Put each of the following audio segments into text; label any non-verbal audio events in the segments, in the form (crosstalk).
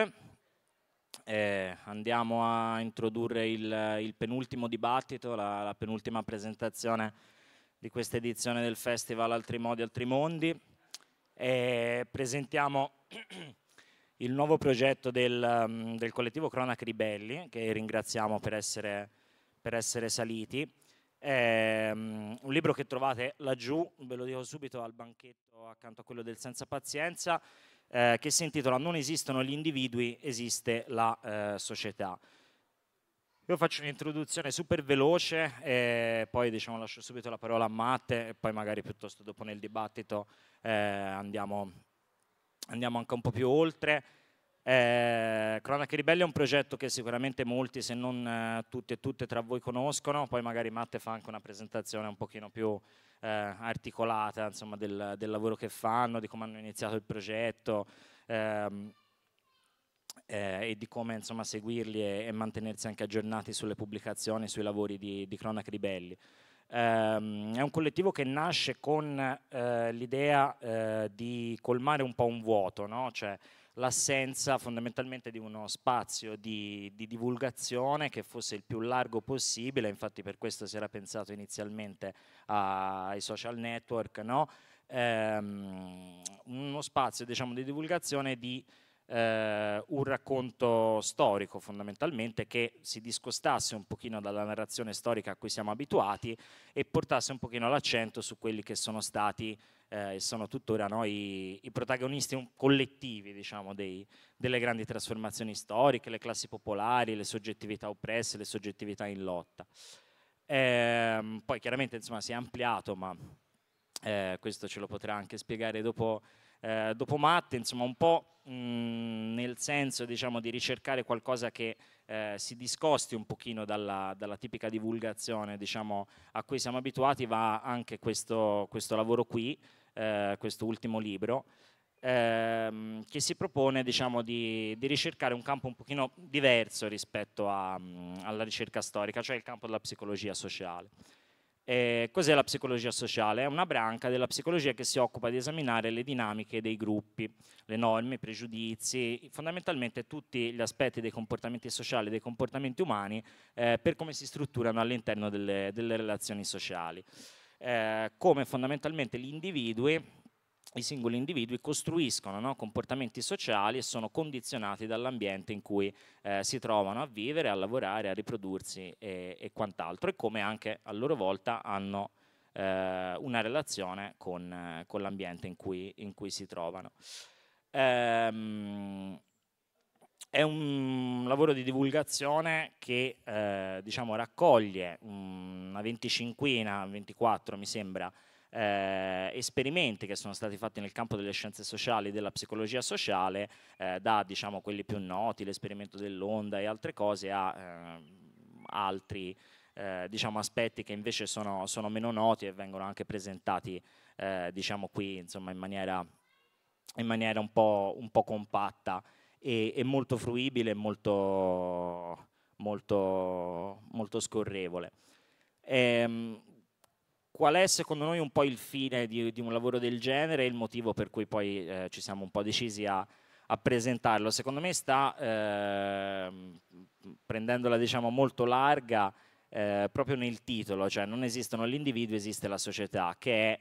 tutte. Eh, andiamo a introdurre il, il penultimo dibattito, la, la, penultima presentazione di questa edizione del Festival Altri Modi, Altri Mondi. Eh, presentiamo (clears throat) il nuovo progetto del, mm, del collettivo Cronaca Ribelli, che ringraziamo per essere, per essere saliti. Eh, un libro che trovate laggiù, ve lo dico subito, al banchetto accanto a quello del Senza Pazienza eh, che si intitola Non esistono gli individui, esiste la eh, società. Io faccio un'introduzione super veloce e poi diciamo, lascio subito la parola a Matte e poi magari piuttosto dopo nel dibattito eh, andiamo, andiamo anche un po' più oltre. Eh, Cronache Ribelli è un progetto che sicuramente molti, se non eh, tutti e tutte tra voi conoscono, poi magari Matte fa anche una presentazione un pochino più eh, articolata insomma, del, del, lavoro che fanno, di come hanno iniziato il progetto ehm, eh, e di come insomma, seguirli e, e, mantenersi anche aggiornati sulle pubblicazioni, sui lavori di, di Cronaca Ribelli. Ehm, è un collettivo che nasce con eh, l'idea eh, di colmare un po' un vuoto, no? cioè, l'assenza fondamentalmente di uno spazio di, di, divulgazione che fosse il più largo possibile, infatti per questo si era pensato inizialmente a, ai social network, no? ehm, uno spazio diciamo, di divulgazione di eh, un racconto storico fondamentalmente che si discostasse un pochino dalla narrazione storica a cui siamo abituati e portasse un pochino l'accento su quelli che sono stati eh, e sono tuttora no, i, i, protagonisti collettivi diciamo, dei, delle grandi trasformazioni storiche, le classi popolari, le soggettività oppresse, le soggettività in lotta. Eh, poi chiaramente insomma, si è ampliato, ma eh, questo ce lo potrà anche spiegare dopo, eh, dopo Matte, insomma un po' mh, mm, nel senso diciamo, di ricercare qualcosa che eh, si discosti un pochino dalla, dalla tipica divulgazione diciamo, a cui siamo abituati, va anche questo, questo lavoro qui. Eh, questo ultimo libro, ehm, che si propone diciamo, di, di, ricercare un campo un pochino diverso rispetto a, mh, mm, alla ricerca storica, cioè il campo della psicologia sociale. Eh, cos'è la psicologia sociale? È una branca della psicologia che si occupa di esaminare le dinamiche dei gruppi, le norme, i pregiudizi, fondamentalmente tutti gli aspetti dei comportamenti sociali, dei comportamenti umani, eh, per come si strutturano all'interno delle, delle relazioni sociali. Eh, come fondamentalmente gli individui i singoli individui costruiscono no, comportamenti sociali e sono condizionati dall'ambiente in cui eh, si trovano a vivere, a lavorare, a riprodursi e, e quant'altro, e come anche a loro volta hanno eh, una relazione con, eh, con l'ambiente in cui, in cui, si trovano. Ehm, è un lavoro di divulgazione che eh, diciamo, raccoglie una venticinquina, 24 mi sembra, eh, esperimenti che sono stati fatti nel campo delle scienze sociali e della psicologia sociale, eh, da diciamo, quelli più noti, l'esperimento dell'onda e altre cose, a ehm, altri eh, diciamo, aspetti che invece sono, sono, meno noti e vengono anche presentati eh, diciamo, qui insomma, in, maniera, in, maniera, un po', un po compatta e, e molto fruibile e molto, molto, molto scorrevole. Ehm, qual è secondo noi un po' il fine di, di, un lavoro del genere e il motivo per cui poi eh, ci siamo un po' decisi a, a presentarlo? Secondo me sta, eh, prendendola diciamo molto larga, eh, proprio nel titolo, cioè non esistono l'individuo, esiste la società, che è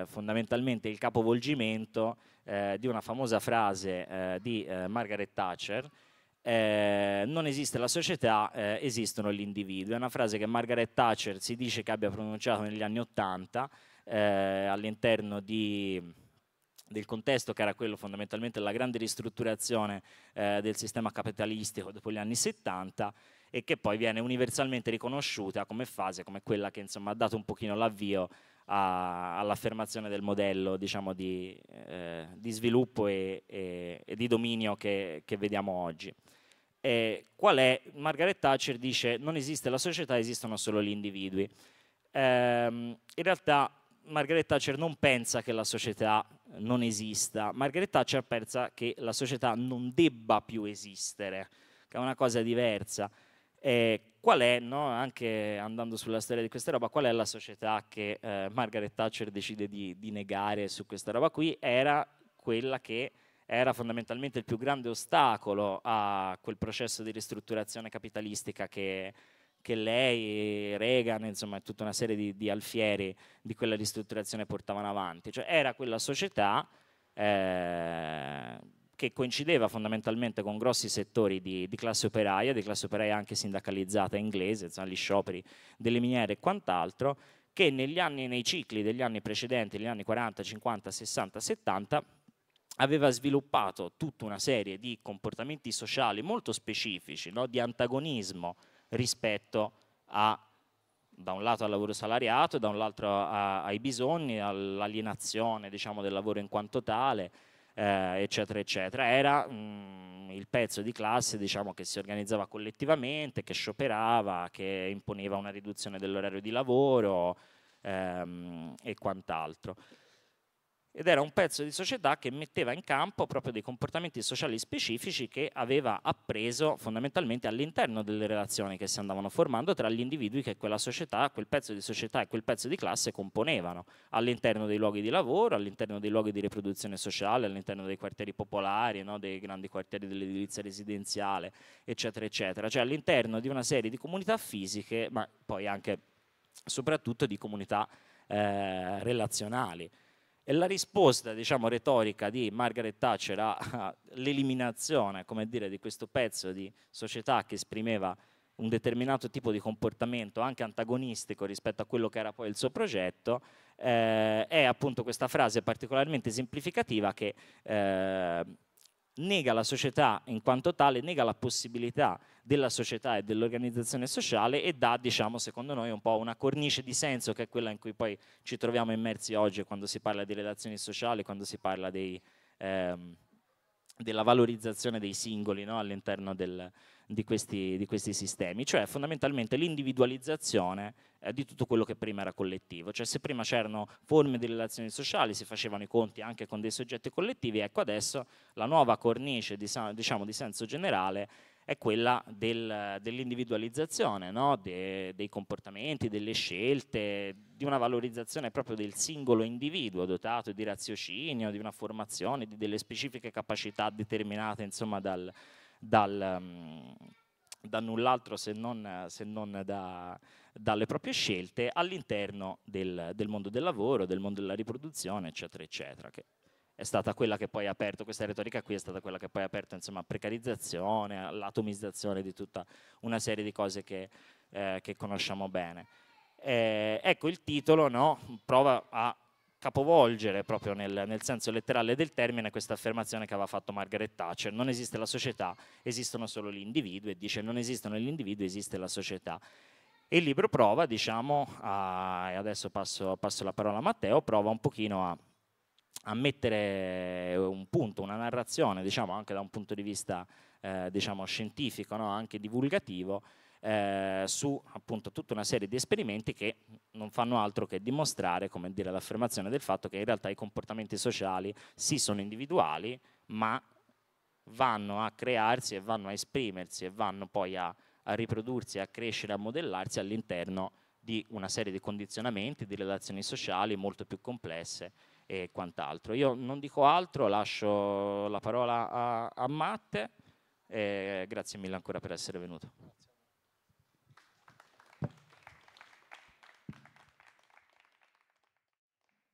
eh, fondamentalmente il capovolgimento eh, di una famosa frase eh, di eh, Margaret Thatcher, eh, non esiste la società, esistono gli individui. È una frase che Margaret Thatcher si dice che abbia pronunciato negli anni Ottanta all'interno di, del contesto che era quello fondamentalmente della grande ristrutturazione del sistema capitalistico dopo gli anni Settanta e che poi viene universalmente riconosciuta come fase, come quella che insomma, ha dato un pochino l'avvio a, all'affermazione del modello diciamo, di, eh, di, sviluppo e, e, e di dominio che, che vediamo oggi. Eh, qual è? Margaret Thatcher dice non esiste la società, esistono solo gli individui. Eh, in realtà Margaret Thatcher non pensa che la società non esista, Margaret Thatcher pensa che la società non debba più esistere, che è una cosa diversa eh, qual è, no, anche andando sulla storia di questa roba, qual è la società che eh, Margaret Thatcher decide di, di, negare su questa roba qui? Era quella che era fondamentalmente il più grande ostacolo a quel processo di ristrutturazione capitalistica che, che lei, Reagan, insomma, tutta una serie di, di, alfieri di quella ristrutturazione portavano avanti. Cioè era quella società... Eh, che coincideva fondamentalmente con grossi settori di, di, classe operaia, di classe operaia anche sindacalizzata inglese, insomma, gli scioperi delle miniere e quant'altro, che negli anni, nei cicli degli anni precedenti, negli anni 40, 50, 60, 70, aveva sviluppato tutta una serie di comportamenti sociali molto specifici, no? di antagonismo rispetto a da un lato al lavoro salariato e da un lato a, ai bisogni, all'alienazione diciamo, del lavoro in quanto tale, eh, eccetera, eccetera. Era mh, mm, il pezzo di classe diciamo, che si organizzava collettivamente, che scioperava, che imponeva una riduzione dell'orario di lavoro ehm, e quant'altro ed era un pezzo di società che metteva in campo proprio dei comportamenti sociali specifici che aveva appreso fondamentalmente all'interno delle relazioni che si andavano formando tra gli individui che quella società, quel pezzo di società e quel pezzo di classe componevano, all'interno dei luoghi di lavoro, all'interno dei luoghi di riproduzione sociale, all'interno dei quartieri popolari, no? dei grandi quartieri dell'edilizia residenziale, eccetera, eccetera, cioè all'interno di una serie di comunità fisiche, ma poi anche soprattutto di comunità eh, relazionali. E la risposta, diciamo, retorica di Margaret Thatcher all'eliminazione, come dire, di questo pezzo di società che esprimeva un determinato tipo di comportamento anche antagonistico rispetto a quello che era poi il suo progetto, eh, è appunto questa frase particolarmente esemplificativa che eh, nega la società in quanto tale, nega la possibilità della società e dell'organizzazione sociale e dà, diciamo, secondo noi un po' una cornice di senso che è quella in cui poi ci troviamo immersi oggi quando si parla di relazioni sociali, quando si parla dei, ehm, della valorizzazione dei singoli no? all'interno del, di questi, di questi, sistemi, cioè fondamentalmente l'individualizzazione eh, di tutto quello che prima era collettivo, cioè se prima c'erano forme di relazioni sociali, si facevano i conti anche con dei soggetti collettivi, ecco adesso la nuova cornice di, diciamo, di senso generale è quella del, dell'individualizzazione no? De, dei comportamenti, delle scelte, di una valorizzazione proprio del singolo individuo dotato di raziocinio, di una formazione, di delle specifiche capacità determinate insomma dal, dal, mm, da null'altro se non, se non da, dalle proprie scelte all'interno del, del, mondo del lavoro, del mondo della riproduzione, eccetera, eccetera, che è stata quella che poi ha aperto, questa retorica qui è stata quella che poi ha aperto insomma precarizzazione, l'atomizzazione di tutta una serie di cose che, eh, che conosciamo bene. Eh, ecco il titolo no, prova a capovolgere proprio nel, nel, senso letterale del termine questa affermazione che aveva fatto Margaret Thatcher, non esiste la società, esistono solo gli individui, e dice non esistono gli individui, esiste la società. E il libro prova, diciamo, a, e adesso passo, passo la parola a Matteo, prova un pochino a a mettere eh, un punto, una narrazione, diciamo, anche da un punto di vista eh, diciamo, scientifico, no? anche divulgativo, eh, su appunto tutta una serie di esperimenti che non fanno altro che dimostrare, come dire, l'affermazione del fatto che in realtà i comportamenti sociali sì sono individuali, ma vanno a crearsi e vanno a esprimersi e vanno poi a, a riprodursi, a crescere, a modellarsi all'interno di una serie di condizionamenti, di relazioni sociali molto più complesse e quant'altro. Io non dico altro, lascio la parola a, a Matte e grazie mille ancora per essere venuto.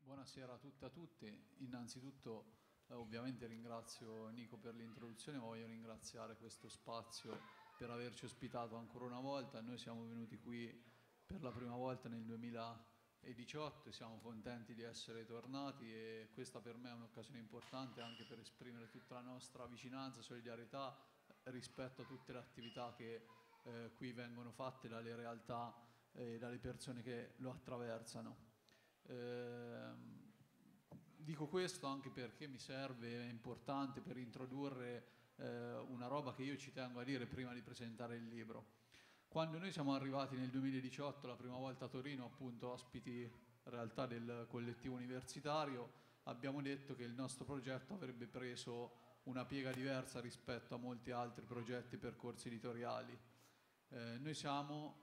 Buonasera a tutte e a tutti. Innanzitutto eh, ovviamente ringrazio Nico per l'introduzione, voglio ringraziare questo spazio per averci ospitato ancora una volta. Noi siamo venuti qui per la prima volta nel 2000 2018, siamo contenti di essere tornati e questa per me è un'occasione importante anche per esprimere tutta la nostra vicinanza, solidarietà rispetto a tutte le attività che eh, qui vengono fatte dalle realtà e eh, dalle persone che lo attraversano. Eh, dico questo anche perché mi serve, è importante per introdurre eh, una roba che io ci tengo a dire prima di presentare il libro. Quando noi siamo arrivati nel 2018, la prima volta a Torino, appunto ospiti realtà del collettivo universitario, abbiamo detto che il nostro progetto avrebbe preso una piega diversa rispetto a molti altri progetti e percorsi editoriali. Eh, noi siamo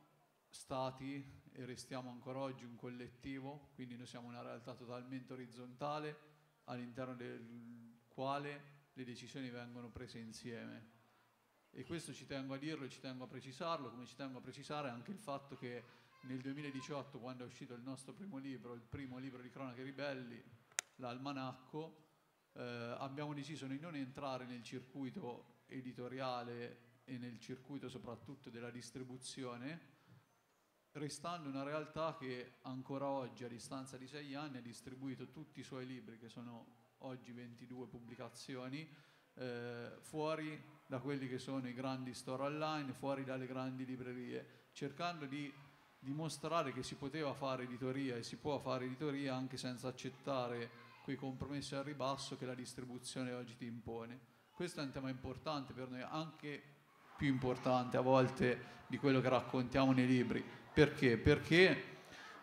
stati e restiamo ancora oggi un collettivo, quindi noi siamo una realtà totalmente orizzontale all'interno del quale le decisioni vengono prese insieme e questo ci tengo a dirlo e ci tengo a precisarlo, come ci tengo a precisare anche il fatto che nel 2018, quando è uscito il nostro primo libro, il primo libro di Cronache Ribelli, l'Almanacco, eh, abbiamo deciso di non entrare nel circuito editoriale e nel circuito soprattutto della distribuzione, restando una realtà che ancora oggi, a distanza di sei anni, ha distribuito tutti i suoi libri, che sono oggi 22 pubblicazioni, eh, fuori da quelli che sono i grandi store online, fuori dalle grandi librerie, cercando di dimostrare che si poteva fare editoria e si può fare editoria anche senza accettare quei compromessi al ribasso che la distribuzione oggi ti impone. Questo è un tema importante per noi, anche più importante a volte di quello che raccontiamo nei libri. Perché? Perché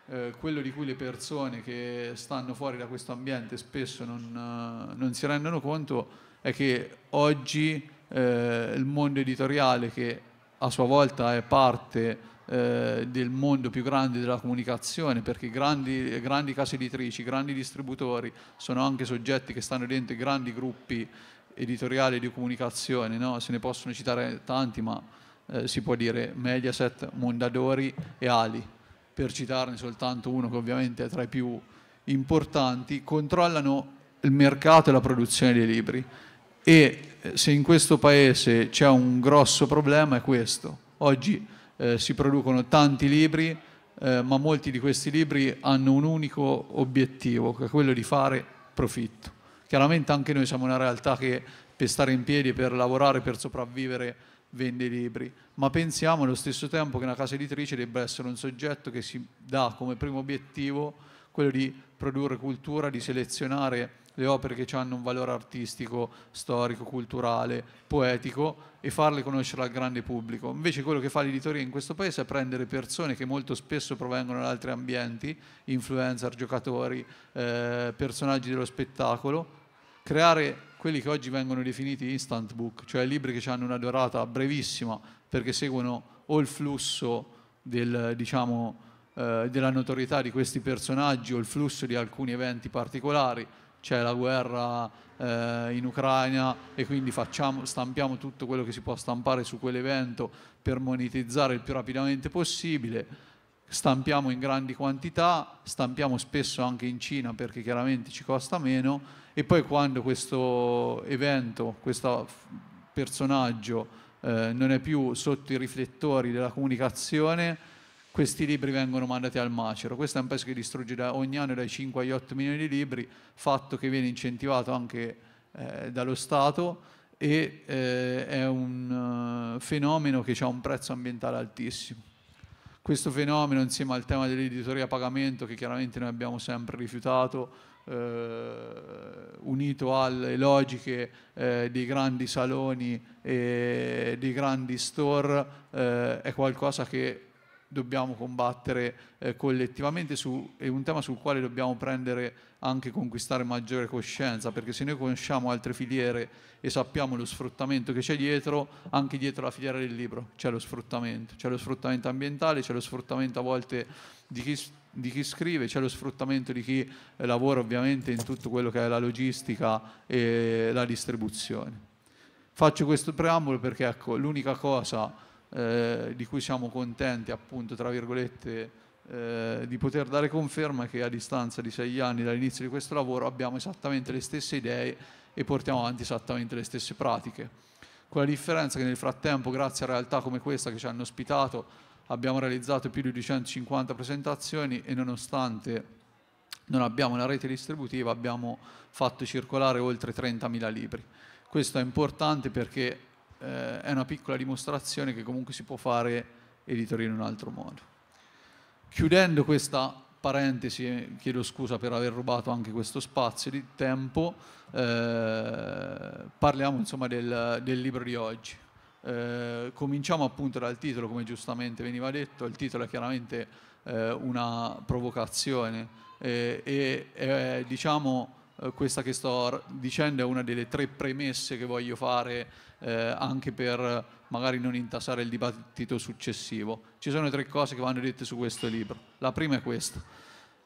eh, quello di cui le persone che stanno fuori da questo ambiente spesso non, eh, non si rendono conto è che oggi eh, il mondo editoriale che a sua volta è parte eh, del mondo più grande della comunicazione, perché grandi, grandi, case editrici, grandi distributori sono anche soggetti che stanno dentro i grandi gruppi editoriali di comunicazione, no? se ne possono citare tanti, ma eh, si può dire Mediaset, Mondadori e Ali, per citarne soltanto uno che ovviamente è tra i più importanti, controllano il mercato e la produzione dei libri. E eh, se in questo paese c'è un grosso problema è questo. Oggi eh, si producono tanti libri, eh, ma molti di questi libri hanno un unico obiettivo, che è quello di fare profitto. Chiaramente anche noi siamo una realtà che per stare in piedi, per lavorare, per sopravvivere, vende i libri, ma pensiamo allo stesso tempo che una casa editrice debba essere un soggetto che si dà come primo obiettivo quello di produrre cultura, di selezionare le opere che hanno un valore artistico, storico, culturale, poetico e farle conoscere al grande pubblico. Invece quello che fa l'editoria in questo paese è prendere persone che molto spesso provengono da altri ambienti, influencer, giocatori, eh, personaggi dello spettacolo, creare quelli che oggi vengono definiti instant book, cioè libri che hanno una durata brevissima perché seguono o il flusso del, diciamo, eh, della notorietà di questi personaggi o il flusso di alcuni eventi particolari c'è la guerra eh, in Ucraina e quindi facciamo, stampiamo tutto quello che si può stampare su quell'evento per monetizzare il più rapidamente possibile. Stampiamo in grandi quantità, stampiamo spesso anche in Cina perché chiaramente ci costa meno e poi quando questo evento, questo personaggio eh, non è più sotto i riflettori della comunicazione, questi libri vengono mandati al macero. Questo è un paese che distrugge da, ogni anno dai 5 agli 8 milioni di libri, fatto che viene incentivato anche eh, dallo Stato e eh, è un uh, fenomeno che ha un prezzo ambientale altissimo. Questo fenomeno insieme al tema dell'editoria a pagamento che chiaramente noi abbiamo sempre rifiutato, Uh, unito alle logiche uh, dei grandi saloni e dei grandi store, uh, è qualcosa che dobbiamo combattere eh, collettivamente su, è un tema sul quale dobbiamo prendere anche conquistare maggiore coscienza perché se noi conosciamo altre filiere e sappiamo lo sfruttamento che c'è dietro anche dietro la filiera del libro c'è lo sfruttamento c'è lo sfruttamento ambientale c'è lo sfruttamento a volte di chi, di chi scrive c'è lo sfruttamento di chi lavora ovviamente in tutto quello che è la logistica e la distribuzione faccio questo preambolo perché ecco l'unica cosa eh, di cui siamo contenti appunto tra virgolette eh, di poter dare conferma che a distanza di sei anni dall'inizio di questo lavoro abbiamo esattamente le stesse idee e portiamo avanti esattamente le stesse pratiche. Con la differenza che nel frattempo, grazie a realtà come questa che ci hanno ospitato, abbiamo realizzato più di 250 presentazioni e nonostante non abbiamo una rete distributiva abbiamo fatto circolare oltre 30.000 libri. Questo è importante perché eh, è una piccola dimostrazione che comunque si può fare editoria in un altro modo. Chiudendo questa parentesi, eh, chiedo scusa per aver rubato anche questo spazio di tempo, eh, parliamo insomma del, del, libro di oggi. Eh, cominciamo appunto dal titolo, come giustamente veniva detto, il titolo è chiaramente eh, una provocazione eh, e è eh, diciamo eh, questa che sto dicendo è una delle tre premesse che voglio fare eh, anche per magari non intasare il dibattito successivo. Ci sono tre cose che vanno dette su questo libro. La prima è questa.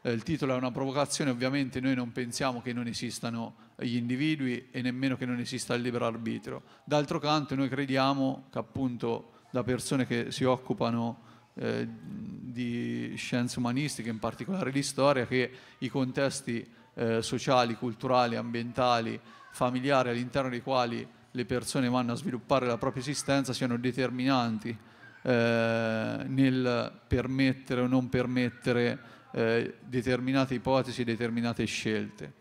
Eh, il titolo è una provocazione, ovviamente noi non pensiamo che non esistano gli individui e nemmeno che non esista il libero arbitrio. D'altro canto noi crediamo che appunto da persone che si occupano eh, di scienze umanistiche, in particolare di storia, che i contesti eh, sociali, culturali, ambientali, familiari all'interno dei quali le persone vanno a sviluppare la propria esistenza siano determinanti eh, nel permettere o non permettere eh, determinate ipotesi, determinate scelte.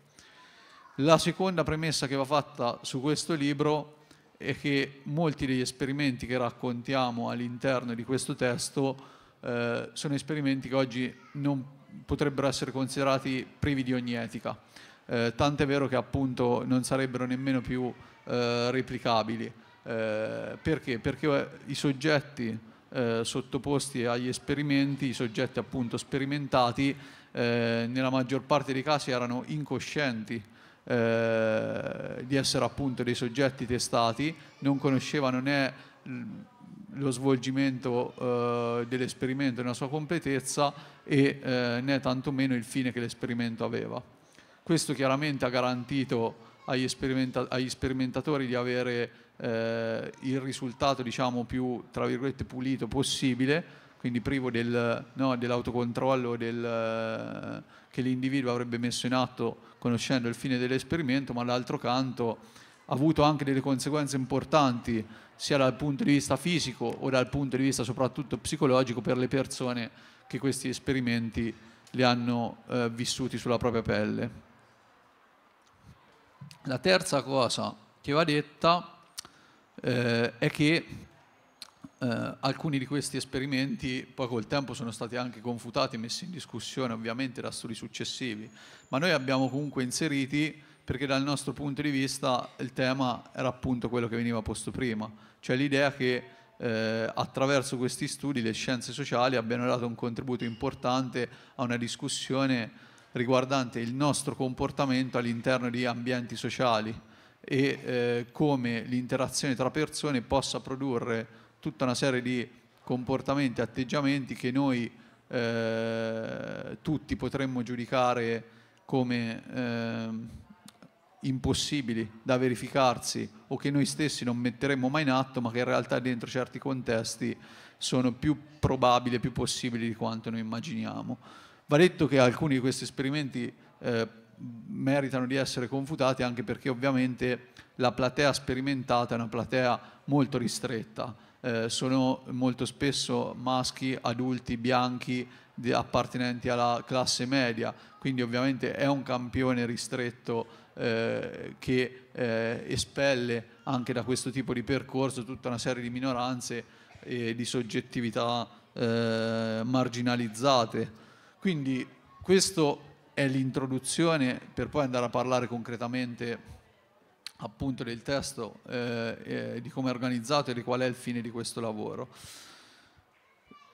La seconda premessa che va fatta su questo libro è che molti degli esperimenti che raccontiamo all'interno di questo testo eh, sono esperimenti che oggi non potrebbero essere considerati privi di ogni etica. Eh, tant'è vero che appunto non sarebbero nemmeno più eh, replicabili. Eh, perché? Perché eh, i soggetti eh, sottoposti agli esperimenti, i soggetti appunto sperimentati, eh, nella maggior parte dei casi erano incoscienti di essere appunto dei soggetti testati, non conoscevano né lo svolgimento eh, dell'esperimento nella sua completezza e eh, né tantomeno il fine che l'esperimento aveva. Questo chiaramente ha garantito agli, sperimenta agli sperimentatori di avere eh, il risultato diciamo, più pulito possibile, quindi privo del, no, dell'autocontrollo del, eh, che l'individuo avrebbe messo in atto conoscendo il fine dell'esperimento, ma d'altro canto avuto anche delle conseguenze importanti sia dal punto di vista fisico o dal punto di vista soprattutto psicologico per le persone che questi esperimenti li hanno eh, vissuti sulla propria pelle. La terza cosa che va detta eh, è che eh, alcuni di questi esperimenti poi col tempo sono stati anche confutati, messi in discussione ovviamente da studi successivi, ma noi abbiamo comunque inseriti perché dal nostro punto di vista il tema era appunto quello che veniva posto prima, cioè l'idea che eh, attraverso questi studi le scienze sociali abbiano dato un contributo importante a una discussione riguardante il nostro comportamento all'interno di ambienti sociali e eh, come l'interazione tra persone possa produrre tutta una serie di comportamenti, e atteggiamenti che noi eh, tutti potremmo giudicare come ehm, impossibili da verificarsi o che noi stessi non metteremo mai in atto, ma che in realtà dentro certi contesti sono più probabili e più possibili di quanto noi immaginiamo. Va detto che alcuni di questi esperimenti eh, meritano di essere confutati anche perché ovviamente la platea sperimentata è una platea molto ristretta. Eh, sono molto spesso maschi, adulti, bianchi, appartenenti alla classe media, quindi ovviamente è un campione ristretto eh, che eh, espelle anche da questo tipo di percorso tutta una serie di minoranze e di soggettività eh, marginalizzate. Quindi questa è l'introduzione per poi andare a parlare concretamente appunto del testo, eh, di come è organizzato e di qual è il fine di questo lavoro.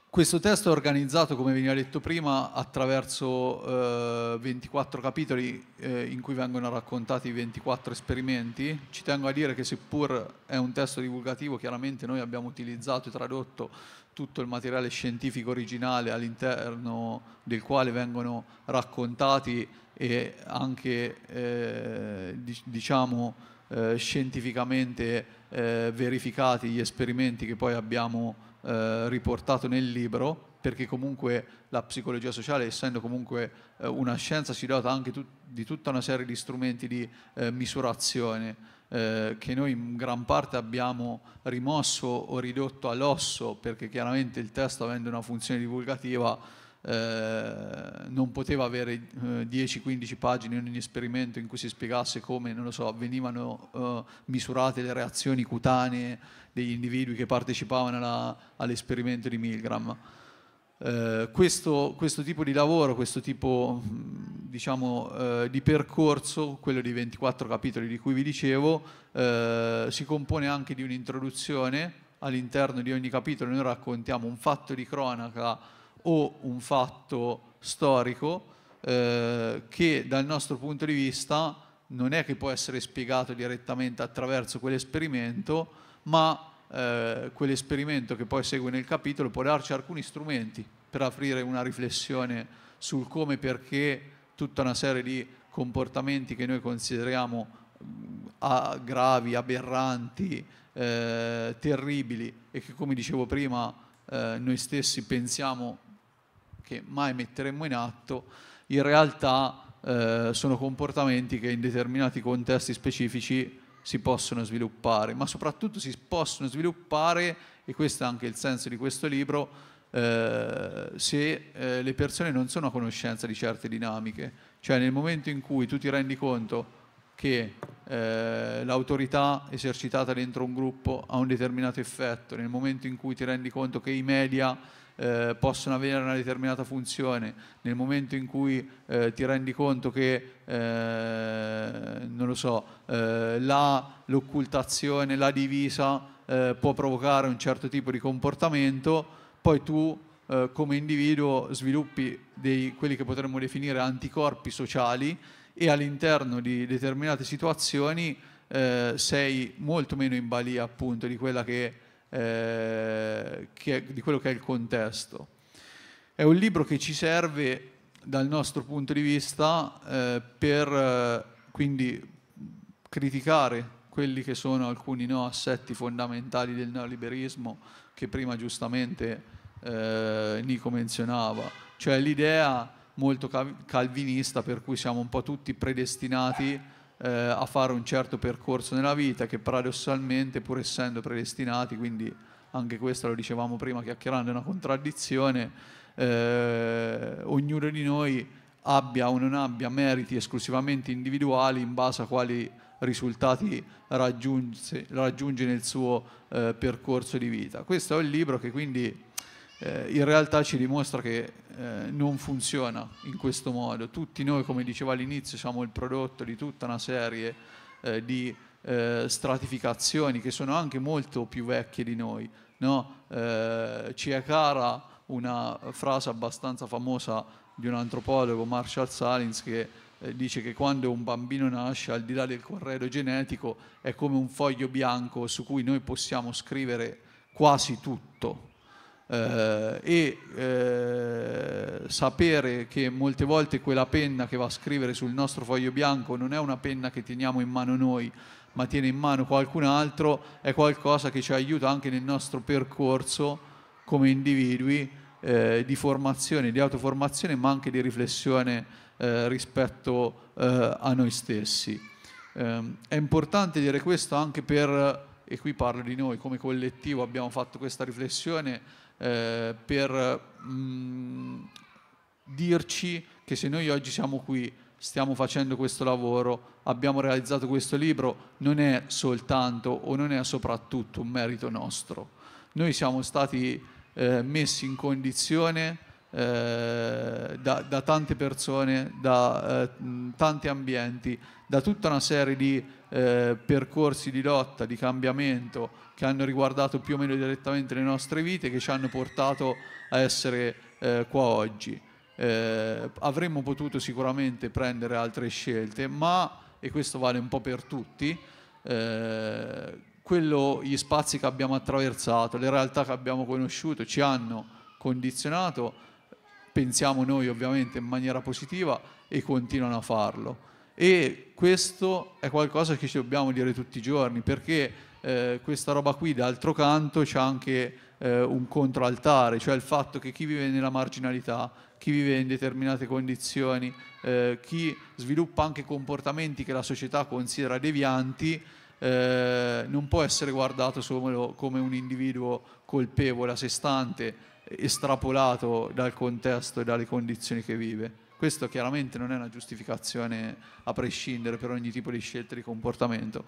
Questo testo è organizzato, come veniva detto prima, attraverso eh, 24 capitoli eh, in cui vengono raccontati 24 esperimenti. Ci tengo a dire che seppur è un testo divulgativo, chiaramente noi abbiamo utilizzato e tradotto tutto il materiale scientifico originale all'interno del quale vengono raccontati e anche, eh, diciamo, eh, scientificamente eh, verificati gli esperimenti che poi abbiamo eh, riportato nel libro, perché comunque la psicologia sociale, essendo comunque eh, una scienza, si dota anche tu di tutta una serie di strumenti di eh, misurazione eh, che noi in gran parte abbiamo rimosso o ridotto all'osso, perché chiaramente il testo, avendo una funzione divulgativa, eh, non poteva avere eh, 10-15 pagine in ogni esperimento in cui si spiegasse come so, venivano eh, misurate le reazioni cutanee degli individui che partecipavano all'esperimento di Milgram. Eh, questo, questo, tipo di lavoro, questo tipo diciamo, eh, di percorso, quello di 24 capitoli di cui vi dicevo, si compone anche di un'introduzione, all'interno di ogni capitolo noi raccontiamo un fatto di cronaca o un fatto storico eh, che dal nostro punto di vista non è che può essere spiegato direttamente attraverso quell'esperimento, ma eh, quell'esperimento che poi segue nel capitolo può darci alcuni strumenti per aprire una riflessione sul come e perché tutta una serie di comportamenti che noi consideriamo mh, mm, gravi, aberranti, eh, terribili e che come dicevo prima eh, noi stessi pensiamo che mai metteremmo in atto, in realtà eh, sono comportamenti che in determinati contesti specifici si possono sviluppare, ma soprattutto si possono sviluppare, e questo è anche il senso di questo libro, eh, se eh, le persone non sono a conoscenza di certe dinamiche, cioè nel momento in cui tu ti rendi conto che eh, l'autorità esercitata dentro un gruppo ha un determinato effetto, nel momento in cui ti rendi conto che i media eh, possono avere una determinata funzione, nel momento in cui eh, ti rendi conto che, eh, non lo so, eh, la, l'occultazione, la divisa eh, può provocare un certo tipo di comportamento, poi tu come individuo sviluppi dei, quelli che potremmo definire anticorpi sociali e all'interno di determinate situazioni eh, sei molto meno in balia appunto di quella che eh, è, di quello che è il contesto. È un libro che ci serve dal nostro punto di vista eh, per eh, quindi criticare quelli che sono alcuni no, assetti fondamentali del neoliberismo che prima giustamente eh, Nico menzionava, cioè l'idea molto calvinista per cui siamo un po' tutti predestinati eh, a fare un certo percorso nella vita che paradossalmente pur essendo predestinati, quindi anche questo lo dicevamo prima chiacchierando, è una contraddizione, eh, ognuno di noi abbia o non abbia meriti esclusivamente individuali in base a quali risultati raggiunge, raggiunge nel suo eh, percorso di vita. Questo è un libro che quindi eh, in realtà ci dimostra che eh, non funziona in questo modo. Tutti noi, come diceva all'inizio, siamo il prodotto di tutta una serie eh, di eh, stratificazioni che sono anche molto più vecchie di noi. No? Eh, ci è cara una frase abbastanza famosa di un antropologo, Marshall Salins, che eh, dice che quando un bambino nasce, al di là del corredo genetico, è come un foglio bianco su cui noi possiamo scrivere quasi tutto, eh, e eh, sapere che molte volte quella penna che va a scrivere sul nostro foglio bianco non è una penna che teniamo in mano noi, ma tiene in mano qualcun altro, è qualcosa che ci aiuta anche nel nostro percorso come individui eh, di formazione, di autoformazione, ma anche di riflessione eh, rispetto eh, a noi stessi. Eh, è importante dire questo anche per, e qui parlo di noi come collettivo, abbiamo fatto questa riflessione, eh, per mh, mm, dirci che se noi oggi siamo qui, stiamo facendo questo lavoro, abbiamo realizzato questo libro, non è soltanto o non è soprattutto un merito nostro. Noi siamo stati eh, messi in condizione eh, da, da, tante persone, da eh, mm, tanti ambienti, da tutta una serie di eh, percorsi di lotta, di cambiamento, che hanno riguardato più o meno direttamente le nostre vite, che ci hanno portato a essere eh, qua oggi. Eh, avremmo potuto sicuramente prendere altre scelte, ma, e questo vale un po' per tutti, eh, quello, gli spazi che abbiamo attraversato, le realtà che abbiamo conosciuto ci hanno condizionato, pensiamo noi ovviamente in maniera positiva e continuano a farlo. E questo è qualcosa che ci dobbiamo dire tutti i giorni perché eh, questa roba qui d'altro canto c'è anche eh, un contraltare, cioè il fatto che chi vive nella marginalità, chi vive in determinate condizioni, eh, chi sviluppa anche comportamenti che la società considera devianti, eh, non può essere guardato solo come un individuo colpevole, a sé stante, estrapolato dal contesto e dalle condizioni che vive. Questo chiaramente non è una giustificazione a prescindere per ogni tipo di scelta di comportamento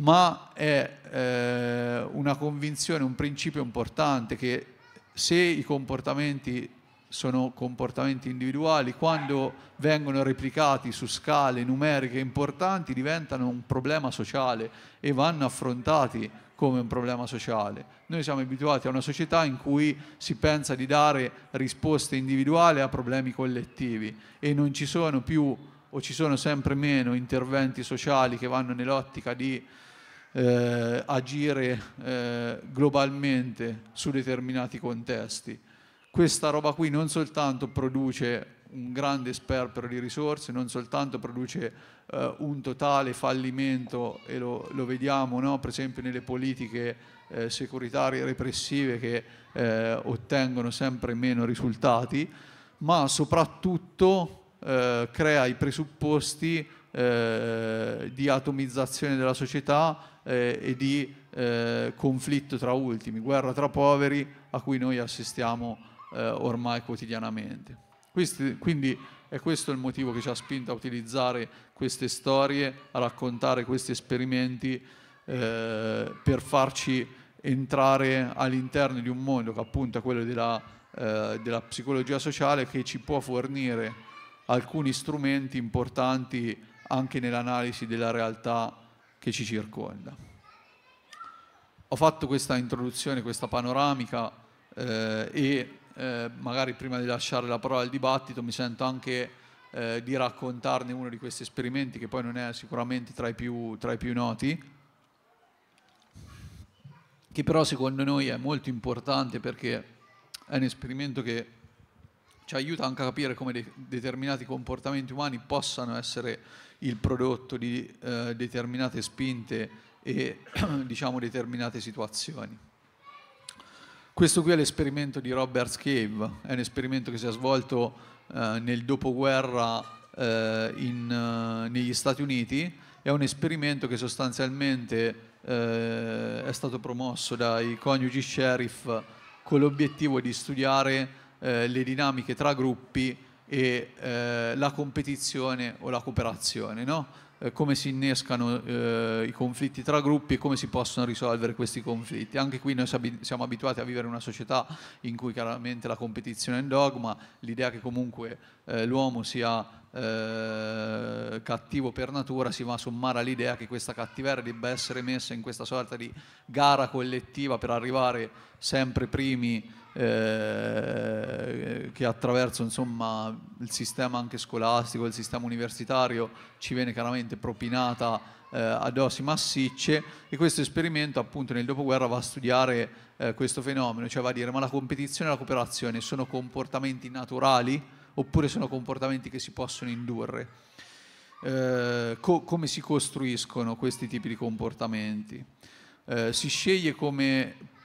ma è eh, una convinzione, un principio importante che se i comportamenti sono comportamenti individuali, quando vengono replicati su scale numeriche importanti diventano un problema sociale e vanno affrontati come un problema sociale. Noi siamo abituati a una società in cui si pensa di dare risposte individuali a problemi collettivi e non ci sono più o ci sono sempre meno interventi sociali che vanno nell'ottica di eh, agire eh, globalmente su determinati contesti. Questa roba qui non soltanto produce un grande sperpero di risorse, non soltanto produce eh, un totale fallimento, e lo, lo vediamo no? per esempio nelle politiche eh, securitarie repressive che eh, ottengono sempre meno risultati, ma soprattutto eh, crea i presupposti di atomizzazione della società eh, e di eh, conflitto tra ultimi, guerra tra poveri a cui noi assistiamo eh, ormai quotidianamente. Questi, quindi è questo il motivo che ci ha spinto a utilizzare queste storie, a raccontare questi esperimenti eh, per farci entrare all'interno di un mondo che appunto è quello della, eh, della psicologia sociale che ci può fornire alcuni strumenti importanti anche nell'analisi della realtà che ci circonda. Ho fatto questa introduzione, questa panoramica eh, e eh, magari prima di lasciare la parola al dibattito mi sento anche eh, di raccontarne uno di questi esperimenti che poi non è sicuramente tra i più, tra i più noti, che però secondo noi è molto importante perché è un esperimento che ci aiuta anche a capire come de- determinati comportamenti umani possano essere il prodotto di eh, determinate spinte e (clears throat) diciamo determinate situazioni. Questo qui è l'esperimento di Robert Cave, è un esperimento che si è svolto eh, nel dopoguerra eh, in, eh, negli Stati Uniti, è un esperimento che sostanzialmente eh, è stato promosso dai coniugi sheriff con l'obiettivo di studiare eh, le dinamiche tra gruppi e eh, la competizione o la cooperazione, no? eh, come si innescano eh, i conflitti tra gruppi e come si possono risolvere questi conflitti. Anche qui noi siamo abituati a vivere in una società in cui chiaramente la competizione è un dogma, l'idea che comunque eh, l'uomo sia eh, cattivo per natura si va a sommare all'idea che questa cattiveria debba essere messa in questa sorta di gara collettiva per arrivare sempre primi eh, che attraverso insomma, il sistema anche scolastico, il sistema universitario ci viene chiaramente propinata eh, a dosi massicce e questo esperimento appunto nel dopoguerra va a studiare eh, questo fenomeno, cioè va a dire ma la competizione e la cooperazione sono comportamenti naturali oppure sono comportamenti che si possono indurre? Eh, co come si costruiscono questi tipi di comportamenti? Eh, si sceglie come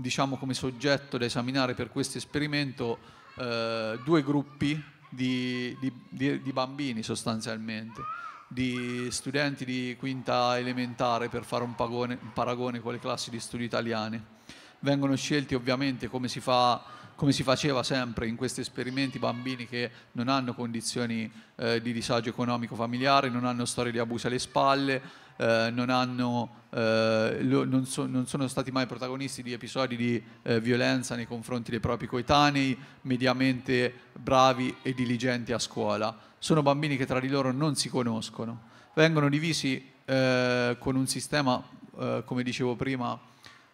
diciamo come soggetto da esaminare per questo esperimento eh, due gruppi di, di, di, di, bambini sostanzialmente, di studenti di quinta elementare per fare un, pagone, un paragone con le classi di studio italiane. Vengono scelti ovviamente come si, fa, come si, faceva sempre in questi esperimenti bambini che non hanno condizioni eh, di disagio economico familiare, non hanno storie di abusi alle spalle, eh, non, hanno, eh, lo, non, so, non, sono stati mai protagonisti di episodi di eh, violenza nei confronti dei propri coetanei, mediamente bravi e diligenti a scuola. Sono bambini che tra di loro non si conoscono, vengono divisi eh, con un sistema, eh, come dicevo prima,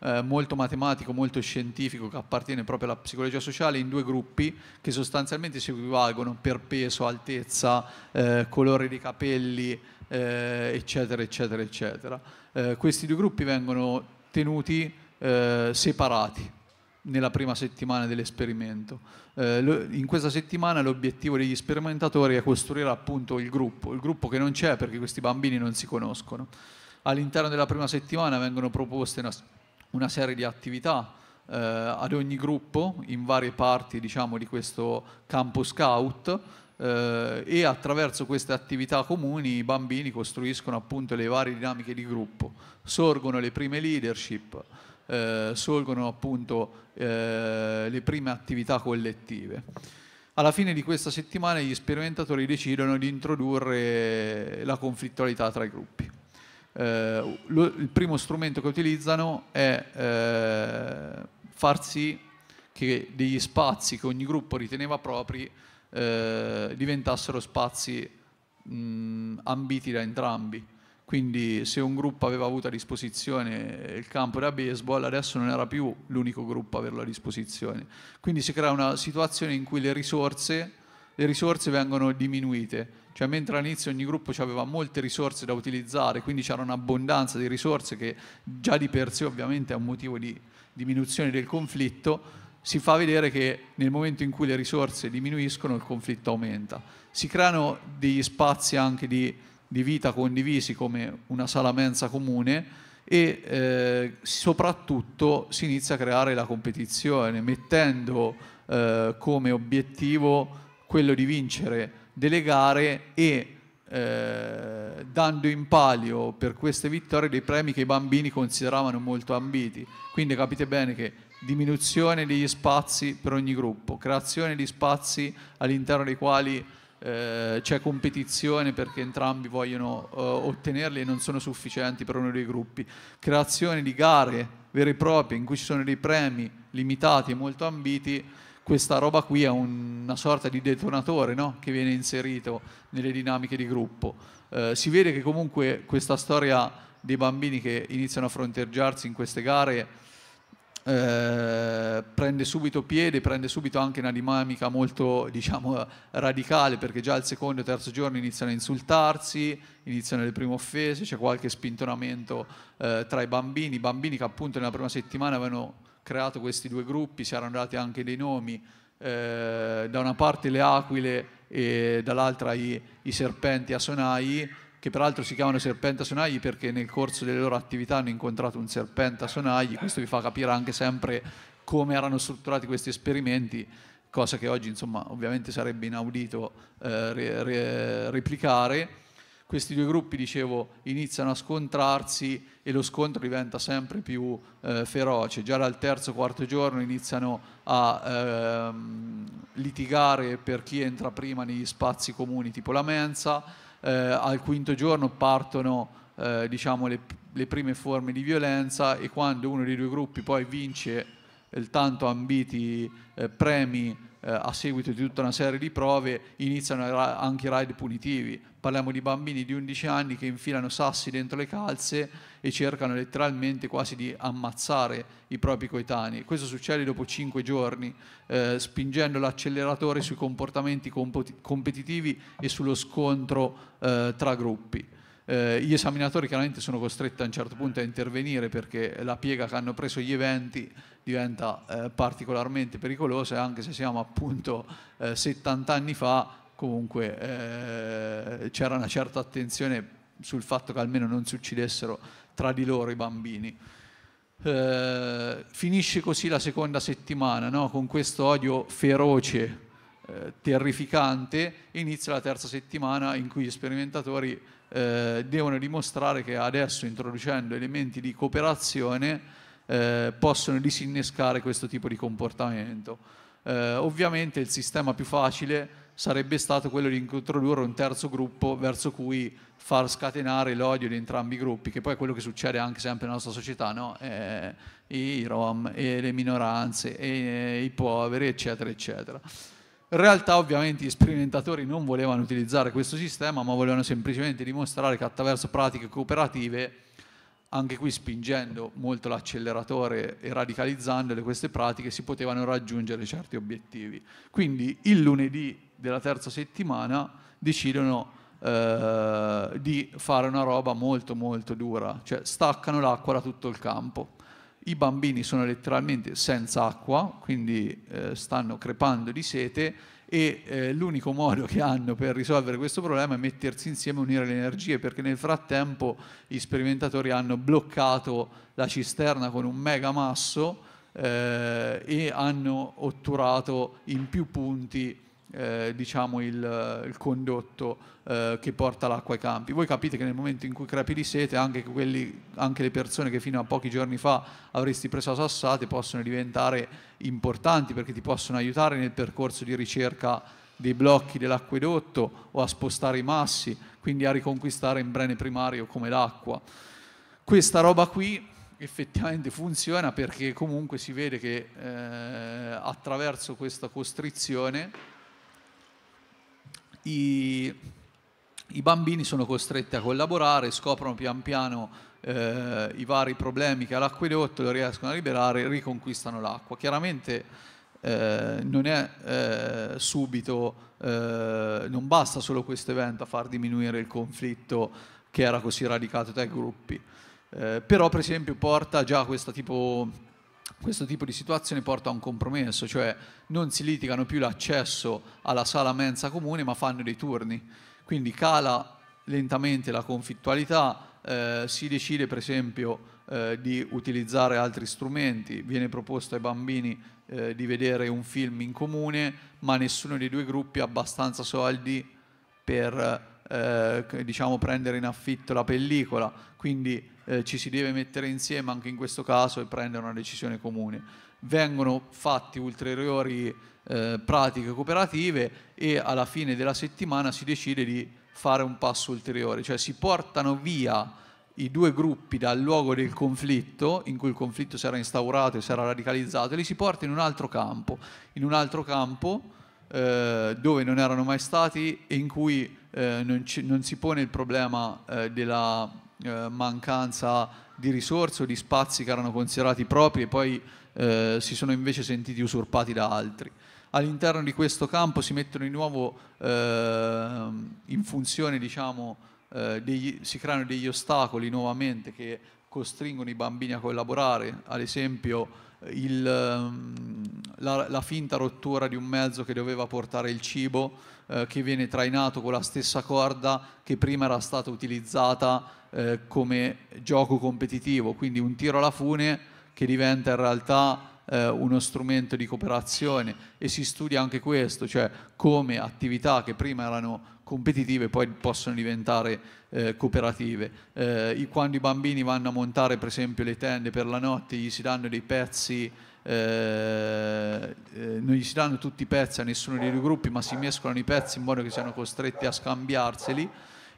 eh, molto matematico, molto scientifico, che appartiene proprio alla psicologia sociale, in due gruppi che sostanzialmente si equivalgono per peso, altezza, eh, colore dei capelli, eh, eccetera, eccetera, eccetera. Eh, questi due gruppi vengono tenuti eh, separati nella prima settimana dell'esperimento. Eh, in questa settimana l'obiettivo degli sperimentatori è costruire appunto il gruppo, il gruppo che non c'è perché questi bambini non si conoscono. All'interno della prima settimana vengono proposte una, una serie di attività eh, ad ogni gruppo in varie parti diciamo, di questo campo scout eh, e attraverso queste attività comuni i bambini costruiscono appunto le varie dinamiche di gruppo, sorgono le prime leadership, eh, sorgono appunto eh, le prime attività collettive. Alla fine di questa settimana gli sperimentatori decidono di introdurre la conflittualità tra i gruppi. Eh, lo, il primo strumento che utilizzano è eh, far sì che degli spazi che ogni gruppo riteneva propri eh, diventassero spazi mh, ambiti da entrambi. Quindi se un gruppo aveva avuto a disposizione il campo da baseball, adesso non era più l'unico gruppo a averlo a disposizione. Quindi si crea una situazione in cui le risorse, le risorse vengono diminuite. Cioè, mentre all'inizio ogni gruppo aveva molte risorse da utilizzare, quindi c'era un'abbondanza di risorse che già di per sé ovviamente è un motivo di diminuzione del conflitto, si fa vedere che nel momento in cui le risorse diminuiscono il conflitto aumenta. Si creano degli spazi anche di, di vita condivisi come una sala mensa comune e eh, soprattutto si inizia a creare la competizione mettendo eh, come obiettivo quello di vincere delle gare e eh, dando in palio per queste vittorie dei premi che i bambini consideravano molto ambiti. Quindi capite bene che diminuzione degli spazi per ogni gruppo, creazione di spazi all'interno dei quali eh, c'è competizione perché entrambi vogliono eh, ottenerli e non sono sufficienti per uno dei gruppi, creazione di gare vere e proprie in cui ci sono dei premi limitati e molto ambiti, questa roba qui è un, una sorta di detonatore no? che viene inserito nelle dinamiche di gruppo. Eh, si vede che comunque questa storia dei bambini che iniziano a fronteggiarsi in queste gare eh, prende subito piede, prende subito anche una dinamica molto diciamo, radicale perché già il secondo e terzo giorno iniziano a insultarsi, iniziano le prime offese, c'è qualche spintonamento eh, tra i bambini, i bambini che appunto nella prima settimana avevano creato questi due gruppi, si erano dati anche dei nomi, eh, da una parte le aquile e dall'altra i, i serpenti a sonai che peraltro si chiamano serpenti a sonagli perché nel corso delle loro attività hanno incontrato un serpente a sonagli, questo vi fa capire anche sempre come erano strutturati questi esperimenti, cosa che oggi insomma ovviamente sarebbe inaudito eh, replicare. Questi due gruppi, dicevo, iniziano a scontrarsi e lo scontro diventa sempre più eh, feroce. Già dal terzo o quarto giorno iniziano a ehm, litigare per chi entra prima negli spazi comuni tipo la mensa eh, al quinto giorno partono eh, diciamo, le, le, prime forme di violenza e quando uno dei due gruppi poi vince eh, il tanto ambiti eh, premi eh, a seguito di tutta una serie di prove iniziano anche i raid punitivi. Parliamo di bambini di 11 anni che infilano sassi dentro le calze e cercano letteralmente quasi di ammazzare i propri coetanei. Questo succede dopo 5 giorni, eh, spingendo l'acceleratore sui comportamenti competitivi e sullo scontro eh, tra gruppi eh, gli esaminatori chiaramente sono costretti a un certo punto a intervenire perché la piega che hanno preso gli eventi diventa eh, particolarmente pericolosa e anche se siamo appunto eh, 70 anni fa comunque eh, c'era una certa attenzione sul fatto che almeno non si uccidessero tra di loro i bambini. Eh, finisce così la seconda settimana, no? con questo odio feroce, eh, terrificante, inizia la terza settimana in cui gli sperimentatori eh, devono dimostrare che adesso introducendo elementi di cooperazione eh, possono disinnescare questo tipo di comportamento. Eh, ovviamente il sistema più facile sarebbe stato quello di introdurre un terzo gruppo verso cui far scatenare l'odio di entrambi i gruppi, che poi è quello che succede anche sempre nella nostra società, no? eh, i rom, e le minoranze, e, i poveri, eccetera, eccetera. In realtà ovviamente gli sperimentatori non volevano utilizzare questo sistema, ma volevano semplicemente dimostrare che attraverso pratiche cooperative, anche qui spingendo molto l'acceleratore e radicalizzando queste pratiche, si potevano raggiungere certi obiettivi. Quindi il lunedì della terza settimana decidono eh, di fare una roba molto molto dura, cioè staccano l'acqua da tutto il campo i bambini sono letteralmente senza acqua, quindi eh, stanno crepando di sete e eh, l'unico modo che hanno per risolvere questo problema è mettersi insieme e unire le energie perché nel frattempo gli sperimentatori hanno bloccato la cisterna con un mega masso eh, e hanno otturato in più punti eh, diciamo il, il condotto eh, che porta l'acqua ai campi. Voi capite che nel momento in cui crepi di sete anche, quelli, anche le persone che fino a pochi giorni fa avresti preso a sassate possono diventare importanti perché ti possono aiutare nel percorso di ricerca dei blocchi dell'acquedotto o a spostare i massi, quindi a riconquistare in brene primario come l'acqua. Questa roba qui effettivamente funziona perché comunque si vede che eh, attraverso questa costrizione i, i bambini sono costretti a collaborare, scoprono pian piano eh, i vari problemi che ha l'acquedotto, lo riescono a liberare, riconquistano l'acqua. Chiaramente eh, non è eh, subito, eh, non basta solo questo evento a far diminuire il conflitto che era così radicato dai i gruppi, eh, però per esempio porta già questa tipo questo tipo di situazione porta a un compromesso, cioè non si litigano più l'accesso alla sala mensa comune ma fanno dei turni, quindi cala lentamente la conflittualità, eh, si decide per esempio eh, di utilizzare altri strumenti, viene proposto ai bambini eh, di vedere un film in comune, ma nessuno dei due gruppi ha abbastanza soldi per eh, diciamo, prendere in affitto la pellicola, quindi eh, ci si deve mettere insieme anche in questo caso e prendere una decisione comune. Vengono fatti ulteriori eh, pratiche cooperative e alla fine della settimana si decide di fare un passo ulteriore, cioè si portano via i due gruppi dal luogo del conflitto, in cui il conflitto si era instaurato e si era radicalizzato, e li si porta in un altro campo, in un altro campo eh, dove non erano mai stati e in cui eh, non, ci, non, si pone il problema eh, della eh, mancanza di risorse o di spazi che erano considerati propri e poi eh, si sono invece sentiti usurpati da altri. All'interno di questo campo si mettono di nuovo eh, in funzione, diciamo, eh, degli, si creano degli ostacoli nuovamente che costringono i bambini a collaborare, ad esempio il, ehm, la, la, finta rottura di un mezzo che doveva portare il cibo eh, che viene trainato con la stessa corda che prima era stata utilizzata eh, come gioco competitivo, quindi un tiro alla fune che diventa in realtà eh, uno strumento di cooperazione e si studia anche questo, cioè come attività che prima erano competitive poi possono diventare eh, cooperative. Eh, I, quando i bambini vanno a montare per esempio le tende per la notte, gli si danno dei pezzi eh, eh, non gli si danno tutti i pezzi a nessuno dei due gruppi, ma si mescolano i pezzi in modo che siano costretti a scambiarseli